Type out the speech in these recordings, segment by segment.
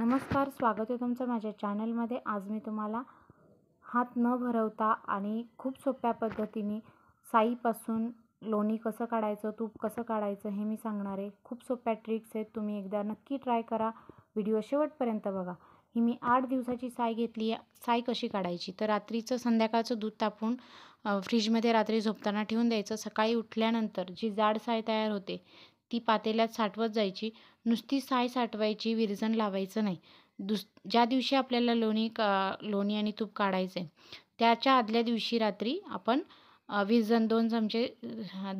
नमस्कार स्वागत आहे तुमचं माझ्या चॅनलमध्ये आज मी तुम्हाला हात न भरवता आणि खूप सोप्या पद्धतीने साईपासून लोणी कसं काढायचं तूप कसं काढायचं हे मी सांगणार आहे खूप सोप्या ट्रिक्स आहेत तुम्ही एकदा नक्की ट्राय करा व्हिडिओ शेवटपर्यंत बघा ही मी आठ दिवसाची साय घेतली साय कशी काढायची तर रात्रीचं संध्याकाळचं दूध तापून फ्रीजमध्ये रात्री झोपताना ठेवून द्यायचं सकाळी उठल्यानंतर जी जाड साय तयार होते ती पातेल्यात साठवत जायची नुसती साय साठवायची विरजण लावायचं नाही दुस ज्या दिवशी आपल्याला लोणी का लोणी आणि तूप काढायचं आहे त्याच्या आदल्या दिवशी रात्री आपण विरजण दोन चमचे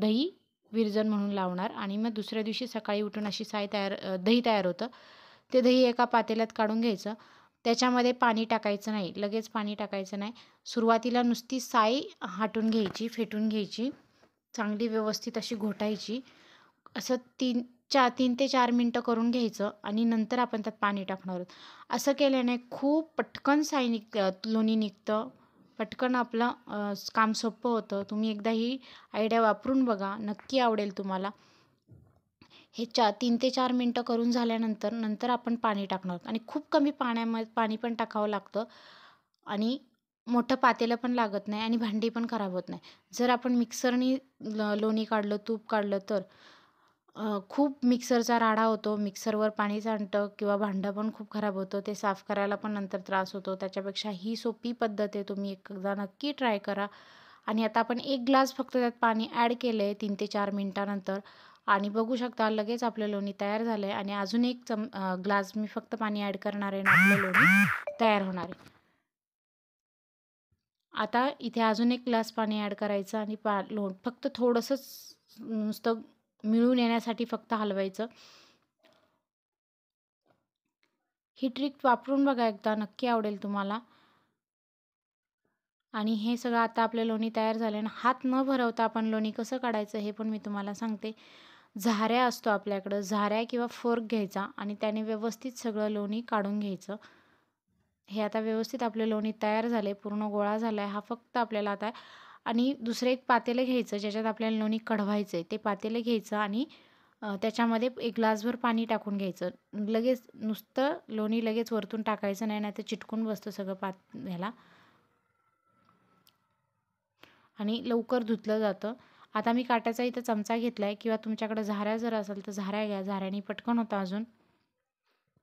दही विरजण म्हणून लावणार आणि मग दुसऱ्या दिवशी सकाळी उठून अशी साय तयार दही तयार होतं ते दही एका पातेल्यात काढून घ्यायचं त्याच्यामध्ये पाणी टाकायचं नाही लगेच पाणी टाकायचं नाही सुरुवातीला नुसती साय हाटून घ्यायची फेटून घ्यायची चांगली व्यवस्थित अशी घोटायची असं तीन चार तीन ते चार मिनटं करून घ्यायचं आणि नंतर आपण त्यात पाणी टाकणार आहोत असं केल्याने खूप पटकन साय निघ लोणी निघतं पटकन आपलं काम सोपं होतं तुम्ही एकदा ही आयडिया वापरून बघा नक्की आवडेल तुम्हाला हे चा तीन ते चार मिनटं करून झाल्यानंतर नंतर आपण पाणी टाकणार आणि खूप कमी पाण्यामध्ये पाणी पण टाकावं लागतं आणि मोठं पातेलं पण लागत नाही आणि भांडी पण खराब होत नाही जर आपण मिक्सरनी लोणी काढलं तूप काढलं तर खूप मिक्सरचा राडा होतो मिक्सरवर पाणी सांडतं किंवा भांडं पण खूप खराब होतं ते साफ करायला पण नंतर त्रास होतो त्याच्यापेक्षा ही सोपी पद्धत आहे तुम्ही एकदा नक्की ट्राय करा आणि आता आपण एक ग्लास फक्त त्यात पाणी ॲड केलं आहे तीन ते चार मिनटानंतर आणि बघू शकता लगेच आपलं लोणी तयार झालं आहे आणि अजून एक चम ग्लास मी फक्त पाणी ॲड करणार आहे आणि आपलं लोणी तयार होणार आहे आता इथे अजून एक ग्लास पाणी ॲड करायचं आणि पा लोण फक्त थोडंसंच नुसतं मिळून येण्यासाठी फक्त हलवायचं ही ट्रिक वापरून बघा एकदा नक्की आवडेल तुम्हाला आणि हे सगळं आता आपलं लोणी तयार झाले आणि हात न भरवता आपण लोणी कसं काढायचं हे पण मी तुम्हाला सांगते झाऱ्या असतो आपल्याकडं झाऱ्या किंवा फोर्क घ्यायचा आणि त्याने व्यवस्थित सगळं लोणी काढून घ्यायचं हे आता व्यवस्थित आपलं लोणी तयार झाले पूर्ण गोळा झाला हा फक्त आपल्याला आता आणि दुसरं एक पातेलं घ्यायचं ज्याच्यात आपल्याला लोणी कढवायचं आहे ते पातेलं घ्यायचं आणि त्याच्यामध्ये एक ग्लासभर पाणी टाकून घ्यायचं लगेच नुसतं लोणी लगेच वरतून टाकायचं नाही ना ते चिटकून बसतं सगळं पात ह्याला आणि लवकर धुतलं जातं आता मी काट्याचा इथं चमचा घेतला आहे किंवा तुमच्याकडं झाऱ्या जर असेल तर झाऱ्या घ्या झाऱ्याने पटकन होतं अजून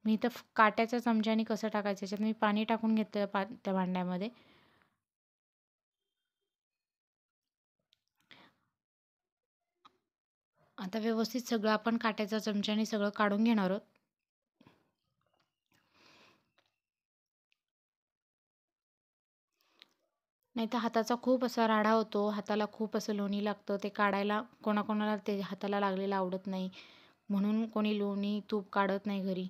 मी इथं काट्याच्या चमच्याने कसं टाकायचं याच्यात मी पाणी टाकून घेतलं पा त्या भांड्यामध्ये आता व्यवस्थित सगळं आपण काट्याचा चमच्याने सगळं काढून घेणार आहोत नाही तर हाताचा खूप असा राडा होतो हाताला खूप असं लोणी लागतं ते काढायला कोणाकोणाला ते हाताला लागलेलं आवडत नाही म्हणून कोणी लोणी तूप काढत नाही घरी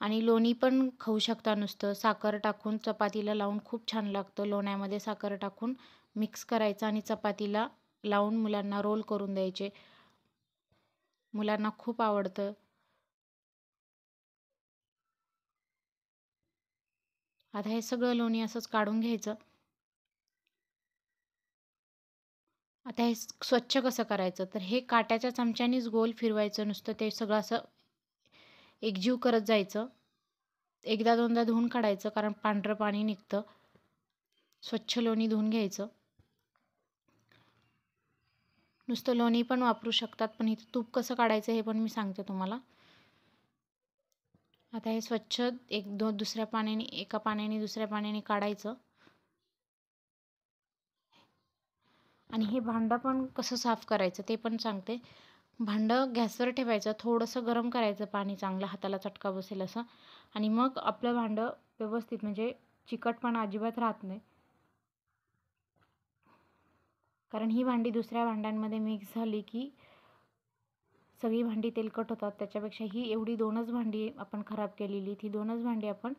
आणि लोणी पण खाऊ शकता नुसतं साखर टाकून चपातीला लावून खूप छान लागतं लोण्यामध्ये साखर टाकून मिक्स करायचं आणि चपातीला लावून मुलांना रोल करून द्यायचे मुलांना खूप आवडतं आता हे सगळं लोणी असंच काढून घ्यायचं आता हे स्वच्छ कसं करायचं तर हे काट्याच्या चमच्यानीच गोल फिरवायचं नुसतं ते सगळं असं एकजीव करत जायचं एकदा दोनदा धुवून काढायचं कारण पांढरं पाणी निघतं स्वच्छ लोणी धुवून घ्यायचं नुसतं लोणी पण वापरू शकतात पण इथं तूप कसं काढायचं हे पण मी सांगते तुम्हाला आता हे स्वच्छ एक दो दुसऱ्या पाण्याने एका पाण्याने दुसऱ्या पाण्याने काढायचं आणि हे भांडं पण कसं साफ करायचं ते पण सांगते भांडं गॅसवर ठेवायचं थोडंसं गरम करायचं पाणी चांगलं हाताला चटका बसेल असं आणि मग आपलं भांडं व्यवस्थित म्हणजे चिकटपणा अजिबात राहत नाही कारण ही भांडी दुसऱ्या भांड्यांमध्ये मिक्स झाली की सगळी भांडी तेलकट होतात त्याच्यापेक्षा ही एवढी दोनच भांडी आपण खराब केलेली ती दोनच भांडी आपण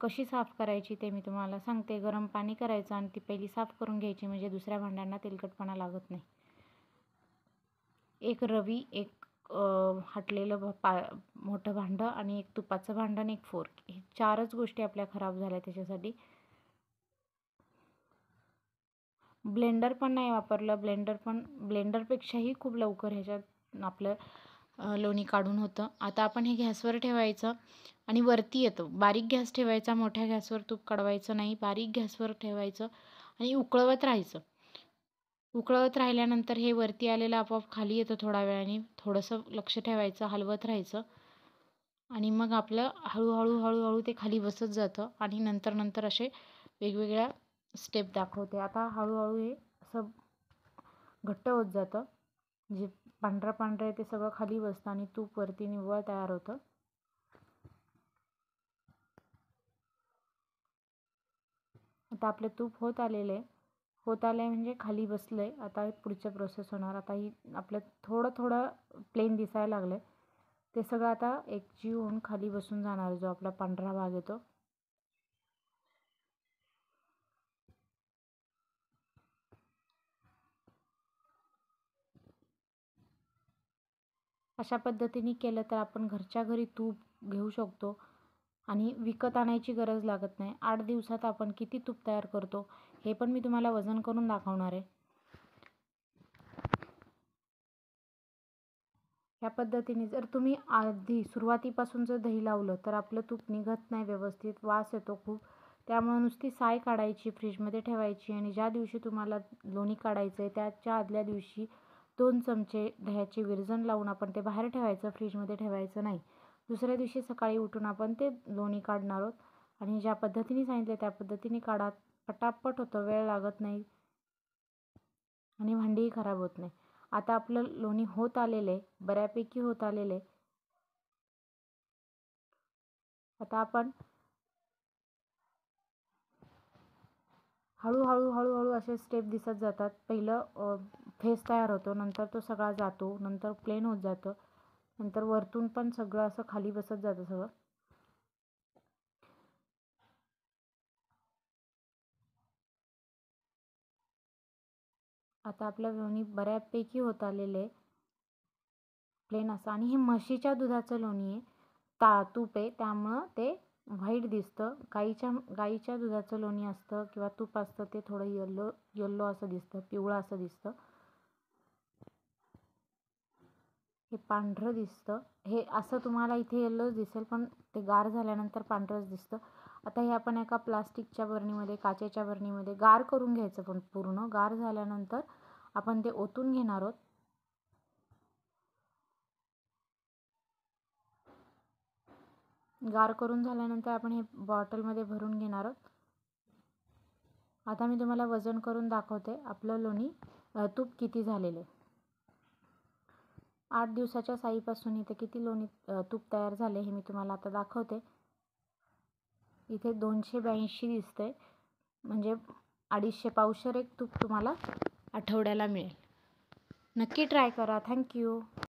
कशी साफ करायची ते मी तुम्हाला सांगते गरम पाणी करायचं आणि ती पहिली साफ करून घ्यायची म्हणजे दुसऱ्या भांड्यांना तेलकटपणा लागत नाही एक रवी एक हटलेलं पा मोठं भांडं आणि एक तुपाचं भांडं आणि एक फोर्क हे चारच गोष्टी आपल्या खराब झाल्या त्याच्यासाठी ब्लेंडर पण नाही वापरलं ब्लेंडर पण ब्लेंडरपेक्षाही खूप लवकर ह्याच्यात आपलं लोणी काढून होतं आता आपण हे गॅसवर ठेवायचं आणि वरती येतो बारीक गॅस ठेवायचा मोठ्या गॅसवर तूप काढवायचं नाही बारीक गॅसवर ठेवायचं आणि उकळवत राहायचं उकळवत राहिल्यानंतर हे वरती आलेलं आपोआप खाली येतं थोडा वेळाने थोडंसं लक्ष ठेवायचं हलवत राहायचं आणि मग आपलं हळूहळू हळूहळू ते खाली बसत जातं आणि नंतर नंतर असे वेगवेगळ्या स्टेप दाखवते आता हळूहळू हे असं घट्ट होत जातं जे पांढरं पांढरं आहे ते सगळं खाली बसतं आणि तूप वरती निव्वळ तयार होतं आता आपलं तूप होत आलेलं आहे होत आलं आहे म्हणजे खाली बसलं आहे आता पुढचं प्रोसेस होणार आता ही आपलं थोडं थोडं प्लेन दिसायला लागलं आहे ते सगळं आता एकजीव होऊन खाली बसून जाणार जो आपला पांढरा भाग येतो अशा पद्धतीने केलं तर आपण घरच्या घरी तूप घेऊ शकतो आणि विकत आणायची गरज लागत नाही आठ दिवसात आपण किती तूप तयार करतो हे पण मी तुम्हाला वजन करून दाखवणार आहे या पद्धतीने जर तुम्ही आधी सुरुवातीपासून जर दही लावलं तर आपलं तूप निघत नाही व्यवस्थित वास येतो खूप त्यामुळे नुसती साय काढायची फ्रीजमध्ये ठेवायची आणि ज्या दिवशी तुम्हाला लोणी काढायचं आहे त्याच्या आदल्या दिवशी दोन चमचे दह्याचे विरजण लावून आपण ते बाहेर ठेवायचं फ्रीजमध्ये ठेवायचं नाही दुसऱ्या दिवशी सकाळी उठून आपण ते लोणी काढणार आहोत आणि ज्या पद्धतीने सांगितले त्या पद्धतीने काढा पटापट होतं वेळ लागत नाही आणि भांडीही खराब होत नाही आता आपलं लोणी होत आलेले बऱ्यापैकी होत आलेले आता आपण हळूहळू हळूहळू असे स्टेप दिसत जातात पहिलं फेस तयार होतो नंतर तो सगळा जातो नंतर प्लेन होत जातं नंतर वरतून पण सगळं असं खाली बसत जातं सगळं आता आपल्या लोणी बऱ्यापैकी होत आलेले आहे प्लेन असं आणि हे म्हशीच्या दुधाचं लोणी आहे ता तूप आहे त्यामुळं ते व्हाईट दिसतं गाईच्या गाईच्या दुधाचं लोणी असतं किंवा तूप असतं ते थोडं येल्लो येल्लो असं दिसतं पिवळं असं दिसतं हे पांढरं दिसतं हे असं तुम्हाला इथे येल्लो दिसेल पण ते गार झाल्यानंतर पांढरंच दिसतं आता हे आपण एका प्लास्टिकच्या बरणीमध्ये काचेच्या बरणीमध्ये गार करून घ्यायचं पण पूर्ण गार झाल्यानंतर आपण ते ओतून घेणार आहोत गार करून झाल्यानंतर आपण हे बॉटलमध्ये भरून घेणार आहोत आता मी तुम्हाला वजन करून दाखवते आपलं लोणी तूप किती झालेलं आहे आठ दिवसाच्या साईपासून इथे किती लोणी तूप तयार झाले हे मी तुम्हाला आता दाखवते इथे दोनशे ब्याऐंशी दिसते म्हणजे अडीचशे पावशर एक तूप तुम्हाला आठवड्याला मिळेल नक्की ट्राय करा थँक्यू